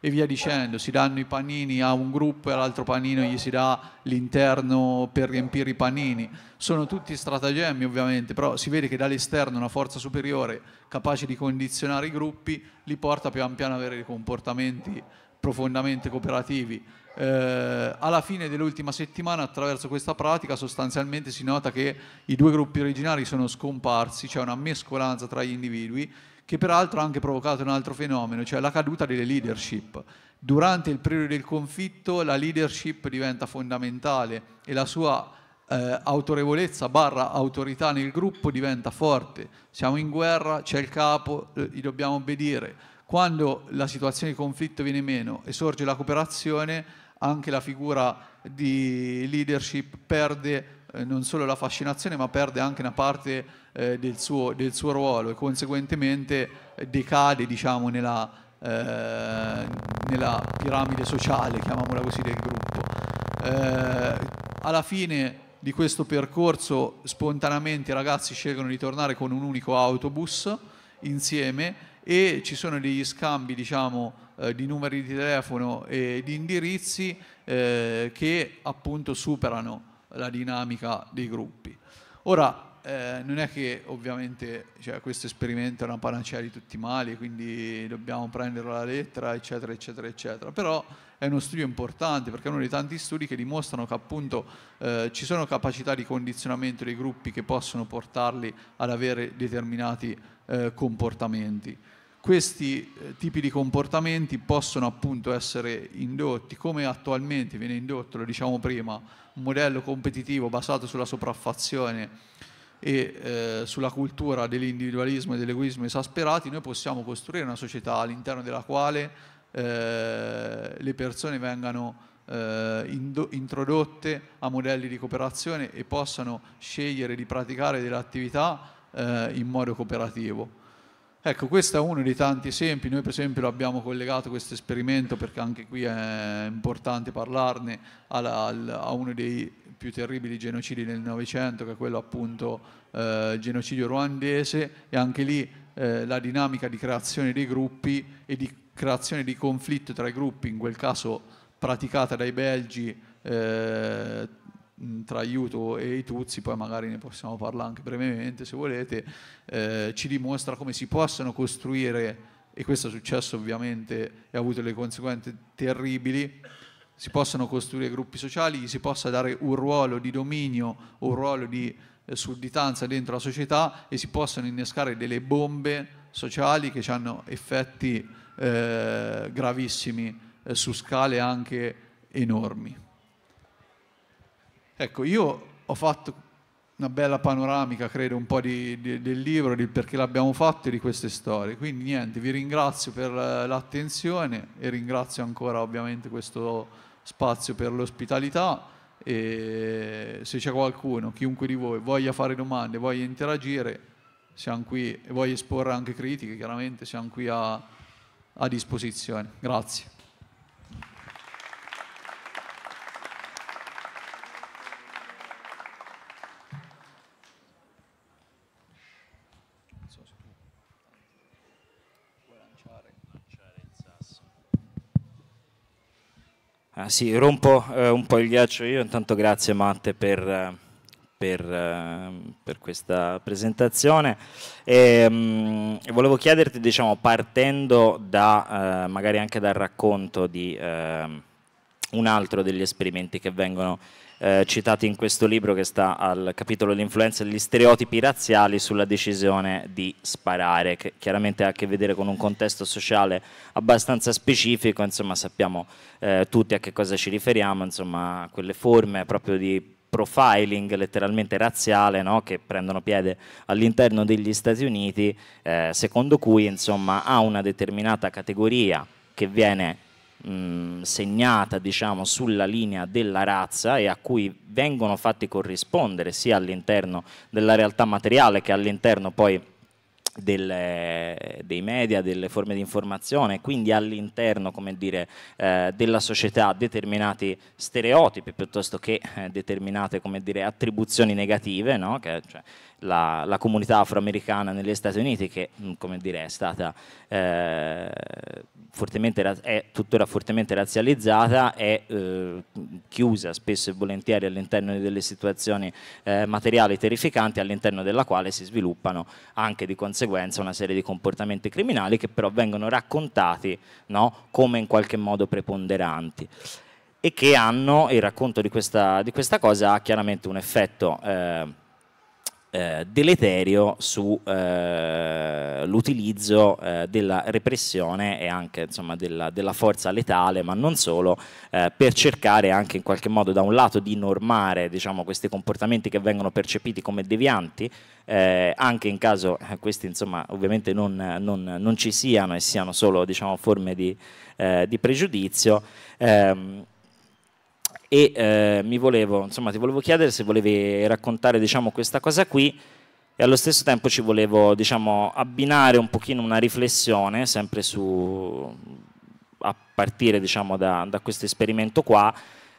e via dicendo, si danno i panini a un gruppo e all'altro panino gli si dà l'interno per riempire i panini. Sono tutti stratagemmi ovviamente, però si vede che dall'esterno una forza superiore capace di condizionare i gruppi li porta pian piano ad avere dei comportamenti profondamente cooperativi. Eh, alla fine dell'ultima settimana attraverso questa pratica sostanzialmente si nota che i due gruppi originari sono scomparsi, c'è cioè una mescolanza tra gli individui che peraltro ha anche provocato un altro fenomeno, cioè la caduta delle leadership. Durante il periodo del conflitto la leadership diventa fondamentale e la sua eh, autorevolezza barra autorità nel gruppo diventa forte. Siamo in guerra, c'è il capo, eh, gli dobbiamo obbedire. Quando la situazione di conflitto viene meno e sorge la cooperazione, anche la figura di leadership perde eh, non solo la fascinazione ma perde anche una parte eh, del, suo, del, suo, ruolo e conseguentemente eh, decade diciamo, nella, eh, nella, piramide sociale, chiamiamola così, del gruppo. alla fine di questo percorso spontaneamente i ragazzi scelgono di tornare con un unico autobus insieme e ci sono degli scambi diciamo, eh, di numeri di telefono e di indirizzi eh, che appunto superano la dinamica dei gruppi. Ora, eh, non è che ovviamente cioè, questo esperimento è una panacea di tutti i mali, quindi dobbiamo prenderlo alla lettera, eccetera, eccetera, eccetera. Però è uno studio importante perché è uno dei tanti studi che dimostrano che appunto eh, ci sono capacità di condizionamento dei gruppi che possono portarli ad avere determinati eh, comportamenti questi eh, tipi di comportamenti possono appunto essere indotti, come attualmente viene indotto, lo diciamo prima, un modello competitivo basato sulla sopraffazione e eh, sulla cultura dell'individualismo e dell'egoismo esasperati, noi possiamo costruire una società all'interno della quale eh, le persone vengano eh, introdotte a modelli di cooperazione e possano scegliere di praticare delle attività eh, in modo cooperativo. Ecco, questo è uno dei tanti esempi, noi per esempio abbiamo collegato questo esperimento perché anche qui è importante parlarne alla, alla, a uno dei più terribili genocidi del Novecento, che è quello appunto eh, il genocidio ruandese e anche lì eh, la dinamica di creazione dei gruppi e di creazione di conflitto tra i gruppi, in quel caso praticata dai belgi eh, tra Aiuto e i Tuzzi, poi magari ne possiamo parlare anche brevemente se volete, eh, ci dimostra come si possono costruire, e questo è successo ovviamente e ha avuto le conseguenze terribili, si possono costruire gruppi sociali, si possa dare un ruolo di dominio, un ruolo di eh, sudditanza dentro la società e si possono innescare delle bombe sociali che hanno effetti eh, gravissimi eh, su scale anche enormi. Ecco, io ho fatto una bella panoramica, credo, un po' di, di, del libro, di perché l'abbiamo fatto e di queste storie. Quindi niente, vi ringrazio per eh, l'attenzione e ringrazio ancora ovviamente questo spazio per l'ospitalità e se c'è qualcuno, chiunque di voi, voglia fare domande, voglia interagire, siamo qui e voglia esporre anche critiche, chiaramente siamo qui a, a disposizione. Grazie. Ah, sì, rompo eh, un po' il ghiaccio io, intanto grazie Matte per, eh, per, eh, per questa presentazione. E, ehm, mh, volevo chiederti, diciamo, partendo da, eh, magari anche dal racconto di... Eh, un altro degli esperimenti che vengono eh, citati in questo libro che sta al capitolo L'influenza degli stereotipi razziali sulla decisione di sparare, che chiaramente ha a che vedere con un contesto sociale abbastanza specifico, insomma sappiamo eh, tutti a che cosa ci riferiamo, insomma quelle forme proprio di profiling letteralmente razziale no? che prendono piede all'interno degli Stati Uniti, eh, secondo cui insomma, a una determinata categoria che viene mh, mm, segnata diciamo, sulla linea della razza e a cui vengono fatti corrispondere sia all'interno della realtà materiale che all'interno poi delle, eh, dei media, delle forme di informazione, quindi all'interno dire, eh, della società determinati stereotipi piuttosto che eh, determinate dire, attribuzioni negative, no? che, cioè, la, la, comunità afroamericana negli Stati Uniti, che mm, come dire è stata eh, fortemente, è tuttora fortemente razzializzata, è eh, chiusa spesso e volentieri all'interno di delle situazioni eh, materiali terrificanti, all'interno della quale si sviluppano anche di conseguenza una serie di comportamenti criminali che però vengono raccontati no, come in qualche modo preponderanti e che hanno, il racconto di questa, di questa cosa ha chiaramente un effetto eh, eh, deleterio sull'utilizzo eh, eh, della repressione e anche insomma, della, della, forza letale, ma non solo, eh, per cercare anche in qualche modo da un lato di normare diciamo, questi comportamenti che vengono percepiti come devianti, eh, anche in caso eh, questi insomma, ovviamente non, non, non, ci siano e siano solo diciamo, forme di, di pregiudizio. Ehm, e eh, mi volevo, insomma, ti volevo chiedere se volevi raccontare diciamo, questa cosa qui e allo stesso tempo ci volevo diciamo, abbinare un pochino una riflessione sempre su, a partire diciamo, da, da questo esperimento qua,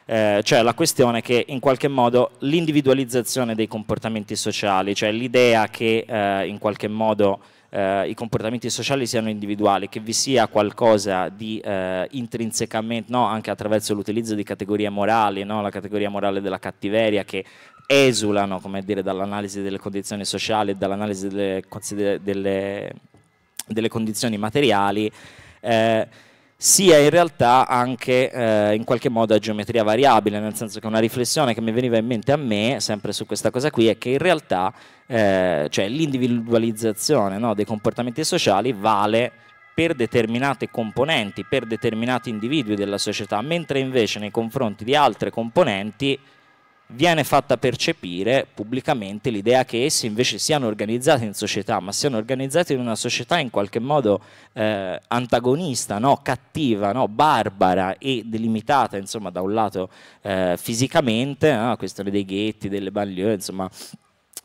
eh, cioè la questione che in qualche modo l'individualizzazione dei comportamenti sociali, cioè l'idea che eh, in qualche modo eh, i comportamenti sociali siano individuali, che vi sia qualcosa di eh, intrinsecamente, no? anche attraverso l'utilizzo di categorie morali, no? la categoria morale della cattiveria che esulano dall'analisi delle condizioni sociali e dall'analisi delle, delle, delle, condizioni materiali. Eh, sia in realtà anche eh, in qualche modo a geometria variabile, nel senso che una riflessione che mi veniva in mente a me, sempre su questa cosa qui, è che in realtà eh, cioè l'individualizzazione no, dei comportamenti sociali vale per determinate componenti, per determinati individui della società, mentre invece nei confronti di altre componenti viene fatta percepire pubblicamente l'idea che essi invece siano organizzati in società, ma siano organizzati in una società in qualche modo eh, antagonista, no? cattiva, no? barbara e delimitata, insomma, da un lato eh, fisicamente, no? questione dei ghetti, delle banlieue, insomma,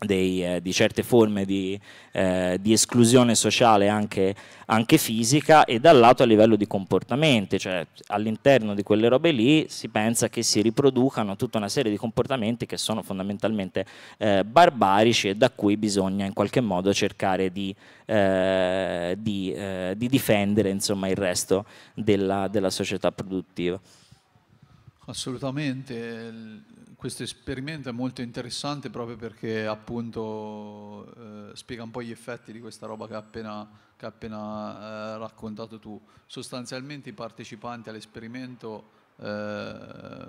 dei, eh, di certe forme di, eh, di esclusione sociale anche, anche, fisica e dall'altro a livello di comportamenti, cioè all'interno di quelle robe lì si pensa che si riproducano tutta una serie di comportamenti che sono fondamentalmente eh, barbarici e da cui bisogna in qualche modo cercare di, eh, di, eh, di difendere insomma, il resto della, della società produttiva. Assolutamente, questo esperimento è molto interessante proprio perché appunto eh, spiega un po' gli effetti di questa roba che hai appena, che appena eh, raccontato tu. Sostanzialmente i partecipanti all'esperimento eh,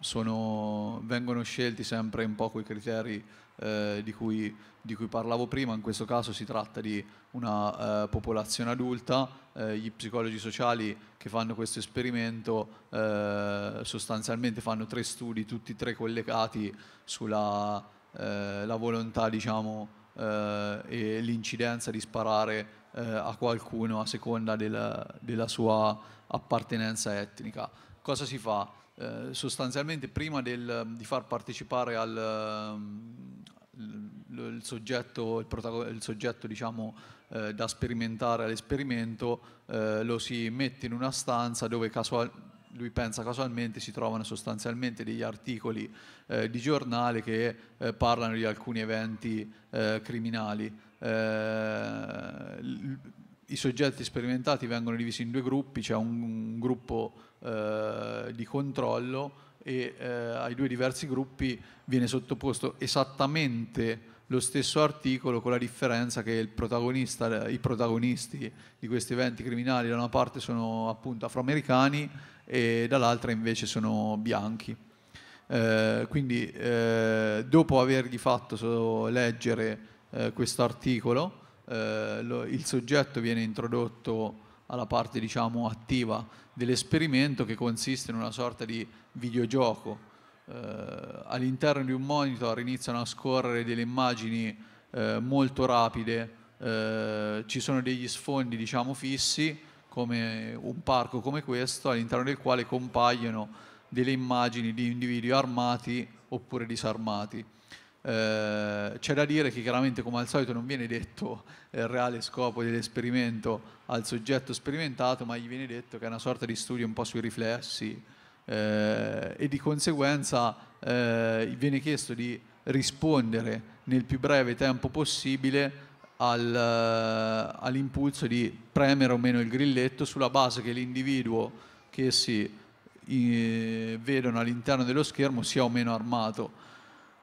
sono, vengono scelti sempre un po' quei criteri eh, di, cui, di, cui, parlavo prima, in questo caso si tratta di una eh, popolazione adulta, eh, gli psicologi sociali che fanno questo esperimento eh, sostanzialmente fanno tre studi, tutti e tre collegati sulla eh, volontà diciamo, eh, e l'incidenza di sparare a qualcuno a seconda del, della sua appartenenza etnica. Cosa si fa? Eh, sostanzialmente prima del, ehm, di far partecipare al, ehm, il soggetto, il il soggetto diciamo, eh, da sperimentare all'esperimento, eh, lo si mette in una stanza dove lui pensa casualmente, si trovano sostanzialmente degli articoli eh, di giornale che eh, parlano di alcuni eventi eh, criminali i soggetti sperimentati vengono divisi in due gruppi, c'è cioè un, un, gruppo eh, di controllo e eh, ai due diversi gruppi viene sottoposto esattamente lo stesso articolo con la differenza che i protagonisti di questi eventi criminali da una parte sono appunto afroamericani e dall'altra invece sono bianchi. Eh, quindi eh, dopo avergli fatto leggere eh, questo articolo eh, lo, il soggetto viene introdotto alla parte diciamo, attiva dell'esperimento che consiste in una sorta di videogioco. Eh, all'interno di un monitor iniziano a scorrere delle immagini eh, molto rapide, eh, ci sono degli sfondi diciamo, fissi come un parco come questo all'interno del quale compaiono delle immagini di individui armati oppure disarmati. Eh, c'è da dire che chiaramente come al solito non viene detto eh, il reale scopo dell'esperimento al soggetto sperimentato, ma gli viene detto che è una sorta di studio un po' sui riflessi eh, e di conseguenza eh, viene chiesto di rispondere nel più breve tempo possibile al, eh, all'impulso di premere o meno il grilletto sulla base che l'individuo che si vedono all'interno dello schermo sia o meno armato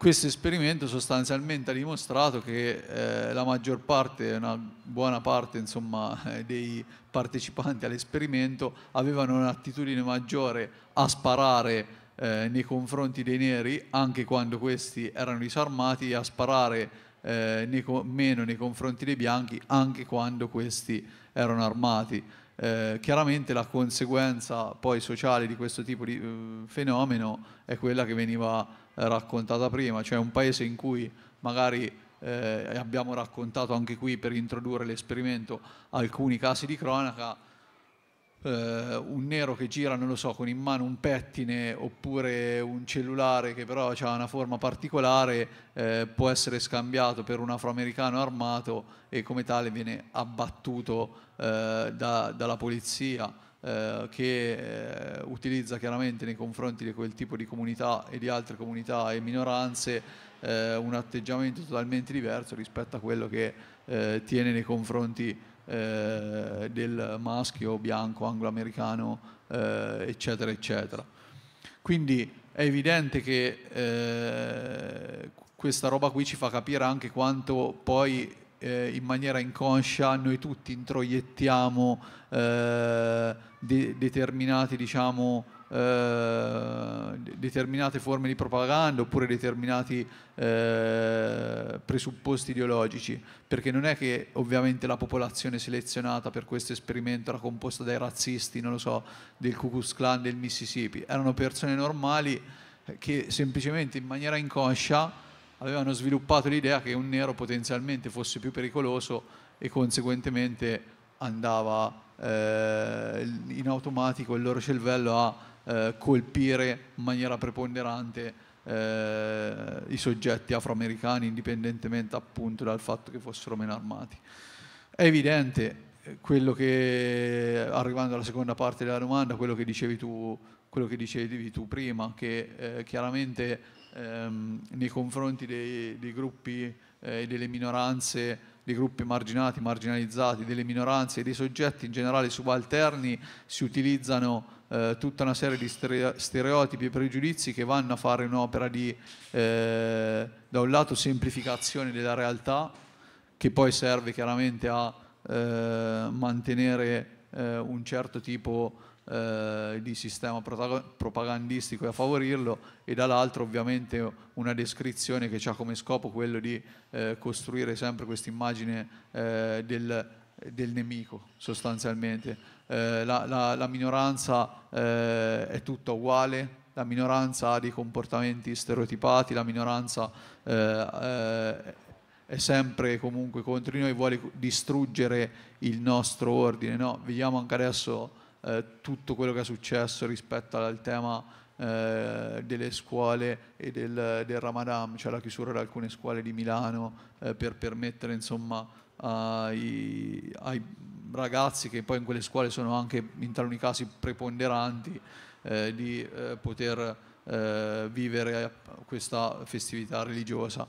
questo esperimento sostanzialmente ha dimostrato che eh, la maggior parte, una buona parte insomma, (laughs) eh, dei partecipanti all'esperimento avevano un'attitudine maggiore a sparare eh, nei confronti dei neri anche quando questi erano disarmati e a sparare eh, nei meno nei confronti dei bianchi anche quando questi erano armati. Eh, chiaramente la conseguenza poi sociale di questo tipo di eh, fenomeno è quella che veniva raccontata prima, cioè un paese in cui magari eh, abbiamo raccontato anche qui per introdurre l'esperimento alcuni casi di cronaca, eh, un nero che gira, non lo so, con in mano un pettine oppure un cellulare che però ha una forma particolare, eh, può essere scambiato per un afroamericano armato e come tale viene abbattuto eh, da, dalla polizia eh, che eh, utilizza chiaramente nei confronti di quel tipo di comunità e di altre comunità e minoranze eh, un atteggiamento totalmente diverso rispetto a quello che eh, tiene nei confronti del maschio bianco angloamericano eccetera eccetera. Quindi è evidente che questa roba qui ci fa capire anche quanto poi eh, in maniera inconscia noi tutti introiettiamo eh, de- determinati, diciamo, eh, determinate forme di propaganda oppure determinati eh, presupposti ideologici, perché non è che ovviamente la popolazione selezionata per questo esperimento era composta dai razzisti, non lo so, del Ku Klux Klan del Mississippi, erano persone normali che semplicemente in maniera inconscia avevano sviluppato l'idea che un nero potenzialmente fosse più pericoloso e conseguentemente andava eh, in automatico il loro cervello a eh, colpire in maniera preponderante eh, i soggetti afroamericani indipendentemente appunto dal fatto che fossero meno armati. È evidente eh, quello che, arrivando alla seconda parte della domanda, quello che dicevi tu, quello che dicevi tu prima, che eh, chiaramente ehm, nei confronti dei, dei gruppi eh, e eh, delle minoranze dei gruppi marginati, marginalizzati, delle minoranze e dei soggetti in generale subalterni si utilizzano eh, tutta una serie di stereotipi e pregiudizi che vanno a fare un'opera di, eh, da un lato, semplificazione della realtà, che poi serve chiaramente a eh, mantenere eh, un certo tipo eh, di sistema propagandistico e a favorirlo e dall'altro ovviamente una descrizione che ha come scopo quello di eh, costruire sempre questa immagine eh, del, del, nemico sostanzialmente. Eh, la, la, la, minoranza eh, è tutta uguale, la minoranza ha dei comportamenti stereotipati, la minoranza eh, è sempre comunque contro di noi, vuole distruggere il nostro ordine. No? Vediamo anche adesso eh, tutto quello che è successo rispetto al tema eh, delle scuole e del, del, Ramadan, cioè la chiusura di alcune scuole di Milano eh, per permettere insomma ai, ai, ragazzi che poi in quelle scuole sono anche in taluni casi preponderanti eh, di poter vivere questa festività religiosa.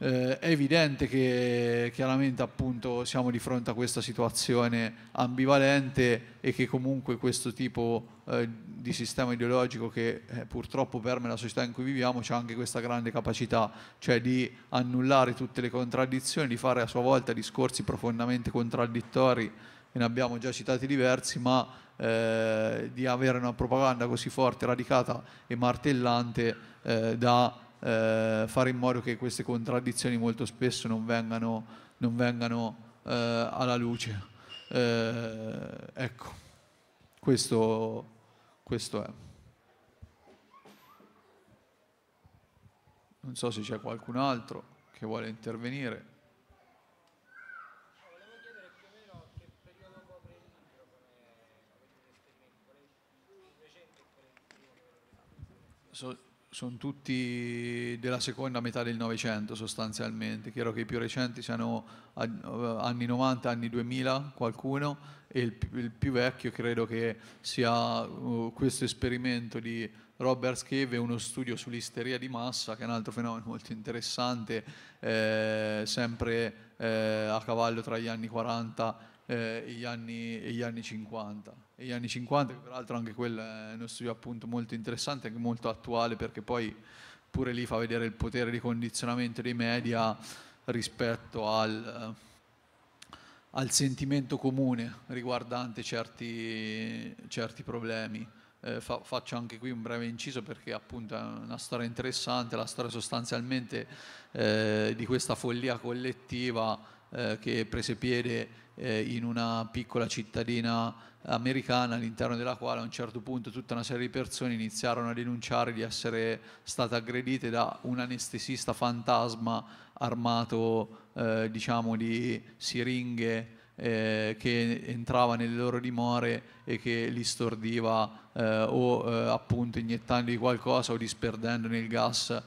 Eh, è evidente che chiaramente appunto siamo di fronte a questa situazione ambivalente e che comunque questo tipo eh, di sistema ideologico che eh, purtroppo permea la società in cui viviamo c'è anche questa grande capacità, cioè di annullare tutte le contraddizioni, di fare a sua volta discorsi profondamente contraddittori, ne abbiamo già citati diversi, ma eh, di avere una propaganda così forte, radicata e martellante eh, da eh, fare in modo che queste contraddizioni molto spesso non vengano, non vengano eh, alla luce. Eh, ecco, questo, questo è. Non so se c'è qualcun altro che vuole intervenire. sono tutti della seconda metà del Novecento sostanzialmente, chiaro che i più recenti siano eh, anni 90, anni 2000 qualcuno e il, il più vecchio credo che sia uh, questo esperimento di Robert Scheve, uno studio sull'isteria di massa che è un altro fenomeno molto interessante, eh, sempre eh, a cavallo tra gli anni 40 eh, e, gli anni, e gli anni 50 gli anni 50, che peraltro anche quello è uno studio appunto molto interessante, anche molto attuale, perché poi pure lì fa vedere il potere di condizionamento dei media rispetto al, eh, al sentimento comune riguardante certi, certi problemi. Eh, fa, faccio anche qui un breve inciso perché appunto è una storia interessante, la storia sostanzialmente eh, di questa follia collettiva eh, che prese piede eh, in una piccola cittadina americana all'interno della quale a un certo punto tutta una serie di persone iniziarono a denunciare di essere state aggredite da un anestesista fantasma armato eh, diciamo di siringhe eh, che entrava nelle loro dimore e che li stordiva eh, o eh, appunto iniettandogli qualcosa o disperdendone il gas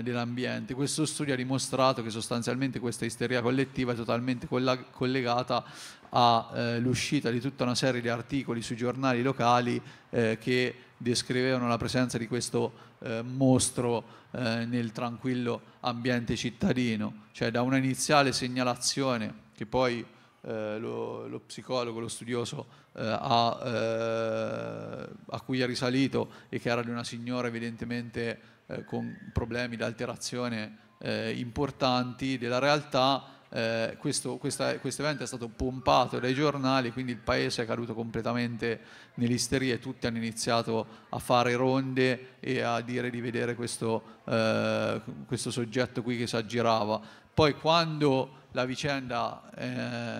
dell'ambiente. Eh, questo studio ha dimostrato che sostanzialmente questa isteria collettiva è totalmente collegata all'uscita eh, di tutta una serie di articoli sui giornali locali eh, che descrivevano la presenza di questo eh, mostro eh, nel tranquillo ambiente cittadino, cioè da una iniziale segnalazione che poi eh, lo, lo, psicologo, lo studioso eh, a, eh, a, cui è risalito e che era di una signora evidentemente eh, con problemi di alterazione eh, importanti della realtà, eh, questo, questa, questo evento è stato pompato dai giornali, quindi il paese è caduto completamente nell'isteria e tutti hanno iniziato a fare ronde e a dire di vedere questo, questo soggetto qui che si aggirava poi quando la vicenda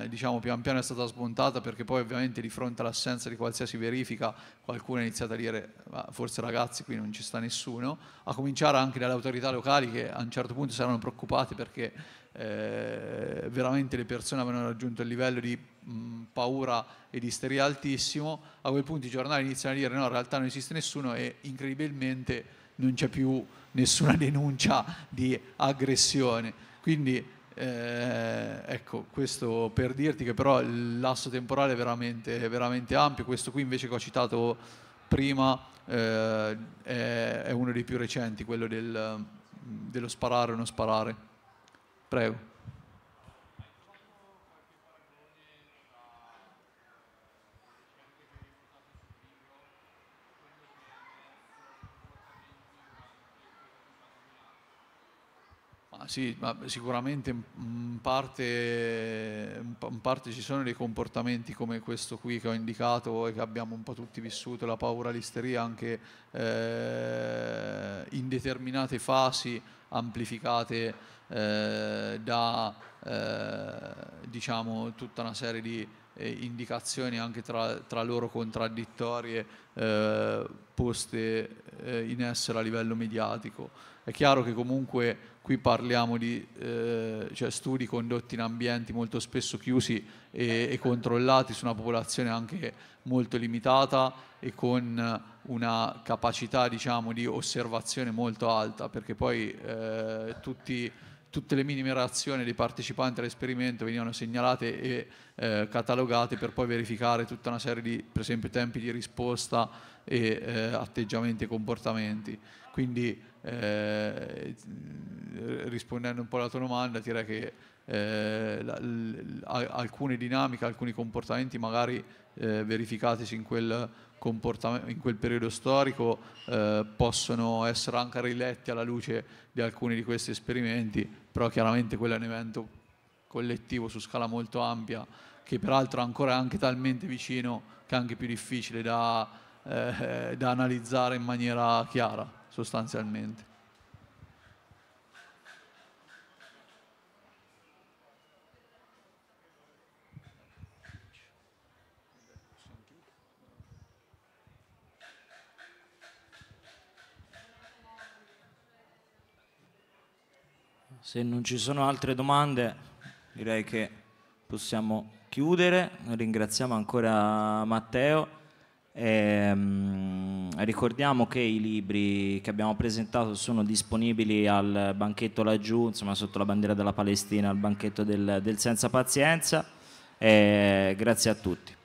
eh, diciamo pian piano è stata smontata perché poi ovviamente di fronte all'assenza di qualsiasi verifica qualcuno ha iniziato a dire forse ragazzi qui non ci sta nessuno, a cominciare anche dalle autorità locali che a un certo punto si erano preoccupate perché eh, veramente le persone avevano raggiunto il livello di mh, paura e di isteria altissimo, a quel punto i giornali iniziano a dire no in realtà non esiste nessuno e incredibilmente non c'è più nessuna denuncia di aggressione. Quindi eh, ecco, questo per dirti che però il lasso temporale è veramente, veramente ampio, questo qui invece che ho citato prima eh, è, è, uno dei più recenti, quello del, dello sparare o non sparare. Prego. Sì, ma sicuramente in parte, in parte, ci sono dei comportamenti come questo qui che ho indicato e che abbiamo un po' tutti vissuto, la paura, l'isteria anche eh, in determinate fasi amplificate eh, da eh, diciamo, tutta una serie di eh, indicazioni anche tra, tra loro contraddittorie eh, poste eh, in essere a livello mediatico. È chiaro che comunque qui parliamo di eh, cioè studi condotti in ambienti molto spesso chiusi e, e, controllati su una popolazione anche molto limitata e con una capacità diciamo, di osservazione molto alta, perché poi eh, tutti, tutte le minime reazioni dei partecipanti all'esperimento venivano segnalate e eh, catalogate per poi verificare tutta una serie di, per esempio, tempi di risposta e eh, atteggiamenti e comportamenti. Quindi eh, rispondendo un po' alla tua domanda, direi che eh, la, l, alcune dinamiche, alcuni comportamenti magari eh, verificatisi in quel, in quel, periodo storico eh, possono essere anche riletti alla luce di alcuni di questi esperimenti, però chiaramente quello è un evento collettivo su scala molto ampia che peraltro è ancora anche talmente vicino che è anche più difficile da, eh, da analizzare in maniera chiara sostanzialmente. Se non ci sono altre domande, direi che possiamo chiudere. Ringraziamo ancora Matteo. Ehm, ricordiamo che i libri che abbiamo presentato sono disponibili al banchetto laggiù, insomma sotto la bandiera della Palestina, al banchetto del, del Senza Pazienza. Eh, grazie a tutti.